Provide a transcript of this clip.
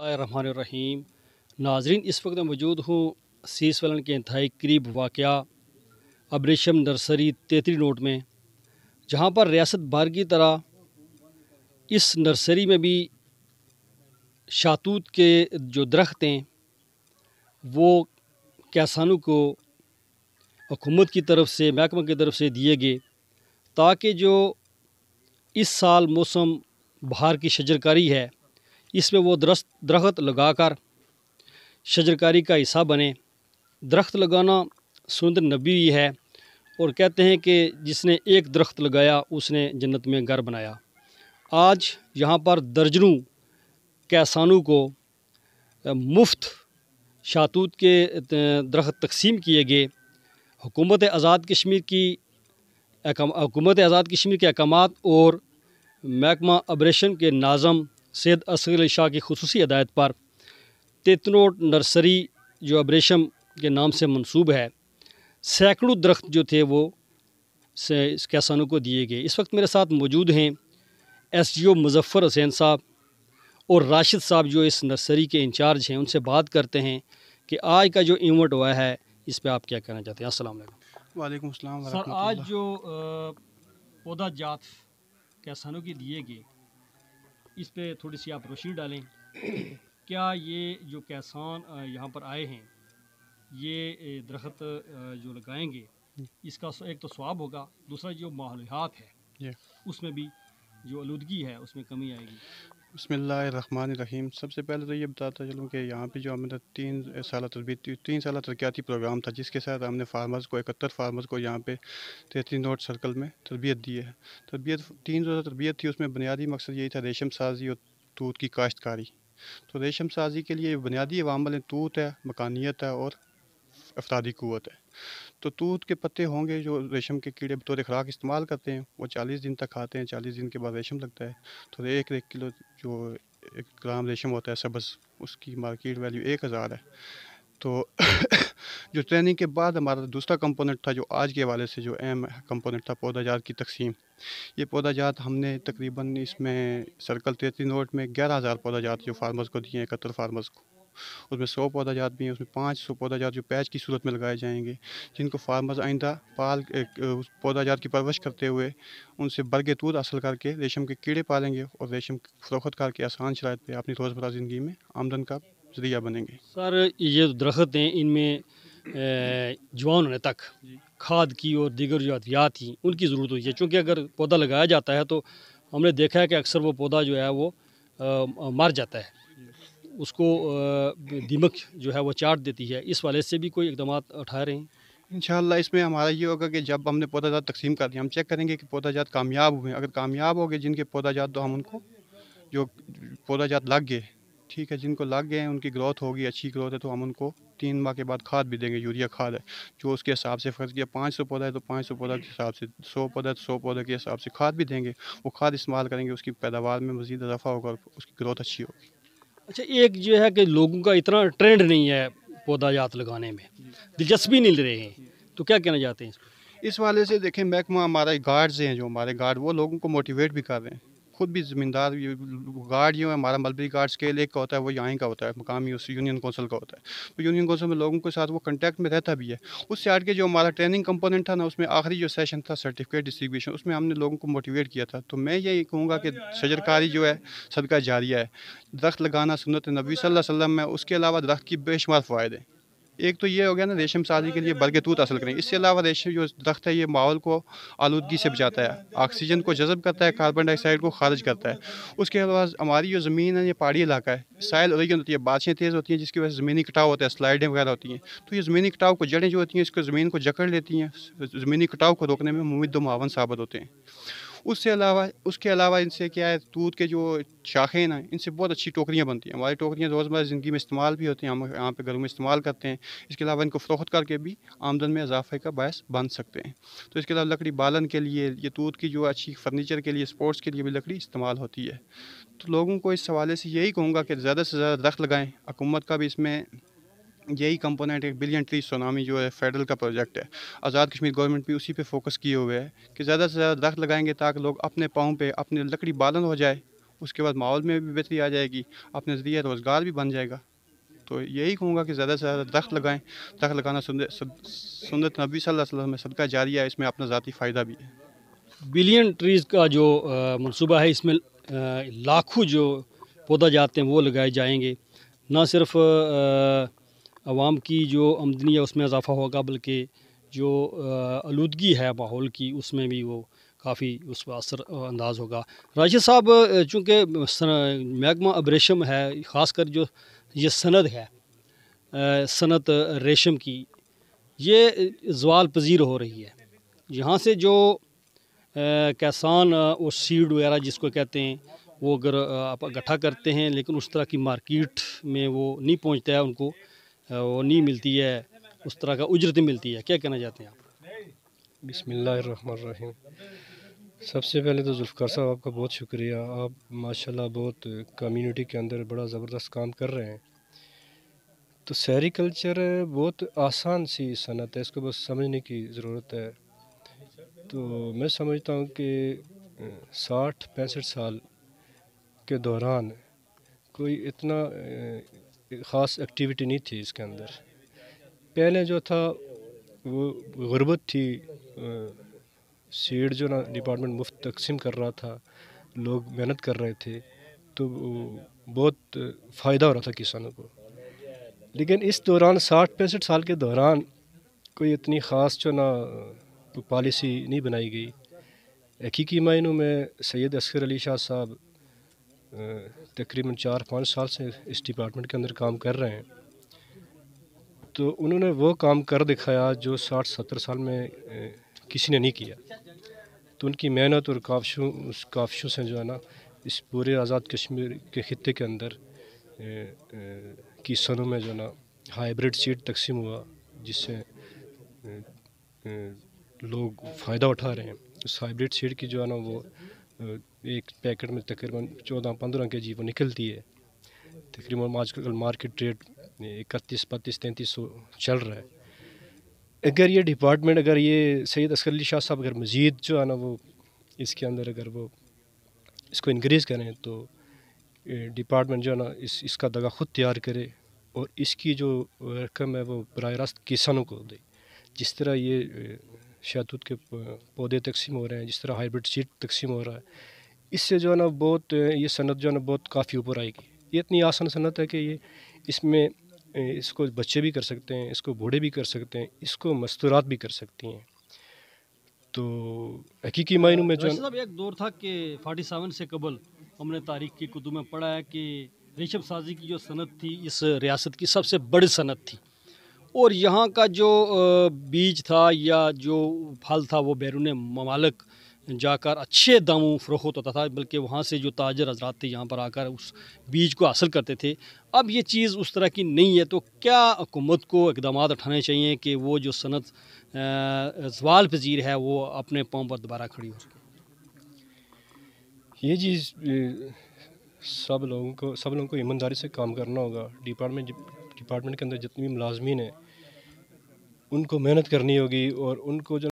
रहीम नाजरीन इस वक्त मैं मौजूद हूँ सीस वलन के इंतहाई करीब वाक़ अब्रेशम नर्सरी तेतरी नोट में जहाँ पर रियासत भर की तरह इस नर्सरी में भी शातूत के जो दरख्त हैं वो कैसानों को हुकूमत की तरफ से महकमा की तरफ से दिए गए ताकि जो इस साल मौसम बाहर की शजरकारी है इसमें वो दरख्त लगा लगाकर शजरकारी का हिस्सा बने दरख्त लगाना सुंदर नबी है और कहते हैं कि जिसने एक दरख्त लगाया उसने जन्नत में घर बनाया आज यहाँ पर दर्जनों कैसानों को मुफ्त शातूत के दरख्त तकसीम किए गए हुकूमत आज़ाद कश्मीर की हुकूमत आज़ाद कश्मीर के अहकाम और महकमा ऑपरेशन के नाज़म सैद असगर अली शाह की खसूस हदायत पर तेतनोट नर्सरी जो अब रेशम के नाम से मनसूब है सैकड़ों दरख्त जो थे वो से कैसानों को दिए गए इस वक्त मेरे साथ मौजूद हैं S G O Muzaffar Hussain Sahab और राशिद साहब जो इस नर्सरी के इंचार्ज हैं उनसे बात करते हैं कि आज का जो इवेंट हुआ है इस पर आप क्या कहना चाहते हैं असल वालेकुम सर आज जो पौधा जात कैसानों के दिए गए इस पर थोड़ी सी आप रोशनी डालें क्या ये जो कैसान यहाँ पर आए हैं ये दरख्त जो लगाएंगे इसका एक तो स्वाब होगा दूसरा जो माहौलियात है उसमें भी जो आलूदगी है उसमें कमी आएगी बसमीम सबसे पहले तो ये बताता चलूँ कि यहाँ पे जो हमने तीन साल तरबीती तीन साल तरक्याती प्रोग्राम था जिसके साथ हमने फार्मर्स को इकहत्तर फार्मर्स को यहाँ पे तैतीस नोट सर्कल में तरबियत दी है तरबियत तीन रोज़ा तरबियत थी उसमें बुनियादी मकसद यही था रेशम साजी और तूत की काश्तकारी तो रेशम साजी के लिए बुनियादी अवामल तूत है मकानियत है और अफरादी क़वत है तो तूत के पत्ते होंगे जो रेशम के कीड़े बतौर खुराक इस्तेमाल करते हैं वो चालीस दिन तक खाते हैं चालीस दिन के बाद रेशम लगता है तो एक एक किलो जो एक ग्राम रेशम होता है सब्ज़ उसकी मार्केट वैल्यू एक हज़ार है तो जो ट्रेनिंग के बाद हमारा दूसरा कंपोनेंट था जो आज के हवाले से जो अहम कंपोनेंट था पौधा जात की तकसीम ये पौधा जात हमने तकरीबन इसमें सर्कल तेती नोट में ग्यारह हज़ार पौधा जात जो फार्मर्स को दिए हैं इकहत्तर फार्मर्स को उसमें सौ पौधा जात भी हैं उसमें पाँच सौ पौधा जात जो पैच की सूरत में लगाए जाएंगे जिनको फार्मर्स आइंदा पाल उस पौधा जात की परवरिश करते हुए उनसे बरगे तूत हासिल करके रेशम के कीड़े पालेंगे और रेशम फरोख्त करके आसान शरात पर अपनी रोज़मर्रा ज़िंदगी में आमदन का जरिया बनेंगे सर ये दरख्त हैं इनमें जवान होने तक खाद की और दीगर जो अद्वियात थी उनकी ज़रूरत होती है चूँकि अगर पौधा लगाया जाता है तो हमने देखा है कि अक्सर वो पौधा जो है वो आ, मर जाता है उसको दीमक जो है वो चाट देती है इस वाले से भी कोई इकदाम उठा रहे हैं इन इसमें हमारा ये होगा कि जब हमने पौधा जात तकसीम कर दिया हम चेक करेंगे कि पौधा जात कामयाब हुए अगर कामयाब हो गए जिनके पौधा जात तो हम उनको जो पौधा जात लग गए ठीक है जिनको लग गए उनकी ग्रोथ होगी अच्छी ग्रोथ है तो हम उनको तीन माह के बाद खाद भी देंगे यूरिया खाद है जो उसके हिसाब से फ़र्ज़ किया पाँच सौ पौधा है तो पाँच सौ पौधा के हिसाब से सौ पौधा तो सौ पौधा के हिसाब से खाद भी देंगे वो खाद इस्तेमाल करेंगे उसकी पैदावार में मज़ीद इजाफा होगा और उसकी ग्रोथ अच्छी होगी अच्छा एक जो है कि लोगों का इतना ट्रेंड नहीं है पौधा जात लगाने में दिलचस्पी नहीं ले रहे हैं तो क्या कहना चाहते हैं इस वाले से देखें महकमा हमारे गार्ड्स हैं जो हमारे गार्ड वो लोगों को मोटिवेट भी कर रहे हैं खुद भी ज़मींदार गार्ड जो है हमारा मलबरी गार्ड स्केल एक का होता है वो यहाँ का होता है मकामी उस यूनियन कौंसिल का होता है तो यूनियन कौंसिल में लोगों के साथ वो कंटेक्ट में रहता भी है उससे हट के जो हमारा ट्रेनिंग कंपोनेंट था ना उसमें आखिरी जो सेशन था सर्टिफिकेट डिस्ट्रीब्यूशन उसमें हमने लोगों को मोटिवेट किया था तो मैं यही कहूँगा कि शजरकारी जो है सदका जारिया है दरख्त लगाना सुनत नबी वसम है उसके अलावा दरख्त की बेशुमार फ़ायदे एक तो ये हो गया ना रेशम साजी के लिए बरगतूत हासिल करें इसके अलावा रेशम जो दरख्त है ये माहौल को आलूदगी से बचाता है ऑक्सीजन को जज़ब करता है कार्बन डाइऑक्साइड को खारिज करता है उसके अलावा हमारी जो ज़मीन है ये पहाड़ी इलाका है साइल ओरियन होती है बारिशें तेज़ होती हैं जिसकी वजह से ज़मीनी कटाव होता है स्लाइडें वगैरह होती हैं तो ये ज़मीनी कटाव को जड़ें जो होती हैं इसको ज़मीन को जकड़ लेती हैं ज़मीनी कटाव को रोकने में मुमिद मावन साबित होते हैं उससे अलावा उसके अलावा इनसे क्या है दूध के जो शाखें ना इनसे बहुत अच्छी टोकरियाँ बनती हैं हमारी टोकरियाँ रोज़मर्रा ज़िंदगी में इस्तेमाल भी होती हैं हम यहाँ पर घरों में इस्तेमाल करते हैं इसके अलावा इनको फ़रोख्त करके भी आमदन में इजाफे का बायस बन सकते हैं तो इसके अलावा लकड़ी बालन के लिए या दूध की जो अच्छी फर्नीचर के लिए स्पोर्ट्स के लिए भी लकड़ी इस्तेमाल होती है तो लोगों को इस हवाले से यही कहूँगा कि ज़्यादा से ज़्यादा दरख्त लगाएँ हुकूमत का भी इसमें यही कंपोनेंट एक बिलियन ट्री सोनामी जो है फेडरल का प्रोजेक्ट है आज़ाद कश्मीर गवर्नमेंट भी उसी पे फोकस किए हुए है कि ज़्यादा से ज़्यादा दरख्त लगाएंगे ताकि लोग अपने पाँव पे अपने लकड़ी बालन हो जाए उसके बाद माहौल में भी बेहतरी आ जाएगी अपने ज़रिए रोज़गार भी बन जाएगा तो यही कहूँगा कि ज़्यादा से ज़्यादा दरख्त लगाएँ दरख्त लगाना सुनत नबी वसल्लम में सदका जारी है इसमें अपना ज़ाती फ़ायदा भी है बिलियन ट्रीज़ का जो मनसूबा है इसमें लाखों जो पौधा जाते हैं वो लगाए जाएंगे ना सिर्फ़ आवाम की जो आमदनी है उसमें इजाफ़ा होगा बल्कि जो आलूदगी है माहौल की उसमें भी वो काफ़ी उस पर असर अंदाज होगा राशिद साहब चूँकि महकमा अब रेशम है ख़ासकर जो ये सनद है सनत रेशम की ये जवाल पजीर हो रही है यहाँ से जो कैसान और सीड वगैरह जिसको कहते हैं वो अगर आप इकट्ठा करते हैं लेकिन उस तरह की मार्केट में वो नहीं पहुँचता है उनको वो नहीं मिलती है उस तरह का उजरत मिलती है क्या कहना चाहते हैं आप बिसमीम सबसे पहले तो जुल्फ़ार साहब आपका बहुत शुक्रिया आप माशाल्लाह बहुत कम्युनिटी के अंदर बड़ा ज़बरदस्त काम कर रहे हैं तो सैरी कल्चर बहुत आसान सी सनत है इसको बस समझने की ज़रूरत है तो मैं समझता हूँ कि साठ पैंसठ साल के दौरान कोई इतना ख़ास एक्टिविटी नहीं थी इसके अंदर पहले जो था वो गुरबत थी सीट जो ना डिपार्टमेंट मुफ्त तकसीम कर रहा था लोग मेहनत कर रहे थे तो बहुत फ़ायदा हो रहा था किसानों को लेकिन इस दौरान साठ पैंसठ साल के दौरान कोई इतनी ख़ास जो ना पॉलिसी नहीं बनाई गई हकीकी मायनों में सैयद असगर अली शाह साहब तकरीबन चार पाँच साल से इस डिपार्टमेंट के अंदर काम कर रहे हैं तो उन्होंने वो काम कर दिखाया जो साठ सत्तर साल में किसी ने नहीं किया तो उनकी मेहनत और काफशों उस काफशों से जो है ना इस पूरे आज़ाद कश्मीर के खत्े के अंदर किसानों की में जो है ना हाइब्रिड सीड तकसीम हुआ जिससे लोग फ़ायदा उठा रहे हैं उस हाइब्रिड सीड की जो है ना वो एक पैकेट में तकरीबन चौदह पंद्रह के जी वो निकलती है तकरीबन आजकल मार्केट रेट इकतीस बत्तीस तैंतीस सौ चल रहा है अगर ये डिपार्टमेंट अगर ये सैद असकर अली शाह साहब अगर मज़ीद जो है ना वो इसके अंदर अगर वो इसको इनक्रीज़ करें तो डिपार्टमेंट जो है ना इस इसका दगा ख़ुद तैयार करे और इसकी जो रकम है वो बर रास्त किसानों को दे जिस तरह ये शहतूत के पौधे तकसीम हो रहे हैं जिस तरह हाइब्रिड सीड तकसीम हो रहा है इससे जो है ना बहुत ये सनत जो है ना बहुत काफ़ी ऊपर आएगी ये इतनी आसान सनत है कि ये इसमें इसको बच्चे भी कर सकते हैं इसको बूढ़े भी कर सकते हैं इसको मस्तूरात भी कर सकती हैं तो हकीकी मायनों में जो साहब एक दौर था कि फाटी सेवन से कबल हमने तारीख की कुतुब में पढ़ा है कि रेशम साजी की जो सनत थी इस रियासत की सबसे बड़ी सनत थी और यहाँ का जो बीज था या जो फल था वो बैरून ममालक जाकर अच्छे दामों फरोख्त होता था बल्कि वहाँ से जो ताजर हजरात थे यहाँ पर आकर उस बीज को हासिल करते थे अब ये चीज़ उस तरह की नहीं है तो क्या हुकूमत को इकदाम उठाने चाहिए कि वो जो सनत जवाल पजीर है वो अपने पाँव पर दोबारा खड़ी हो सके ये चीज़ सब लोगों को सब लोगों को ईमानदारी से काम करना होगा डिपार्टमेंट डिपार्टमेंट के अंदर जितनी भी मुलाजमीन हैं उनको मेहनत करनी होगी और उनको जो